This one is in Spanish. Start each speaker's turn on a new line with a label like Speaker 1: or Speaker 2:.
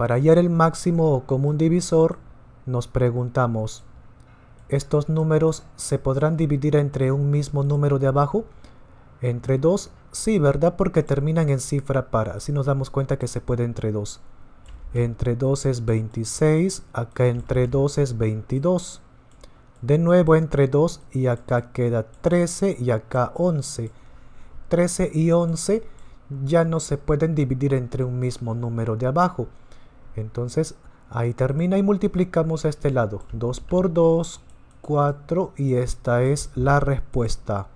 Speaker 1: Para hallar el máximo o común divisor, nos preguntamos, ¿estos números se podrán dividir entre un mismo número de abajo? Entre 2, sí, ¿verdad? Porque terminan en cifra para. Así nos damos cuenta que se puede entre 2. Entre 2 es 26, acá entre 2 es 22. De nuevo entre 2 y acá queda 13 y acá 11. 13 y 11 ya no se pueden dividir entre un mismo número de abajo. Entonces ahí termina y multiplicamos este lado. 2 por 2, 4 y esta es la respuesta.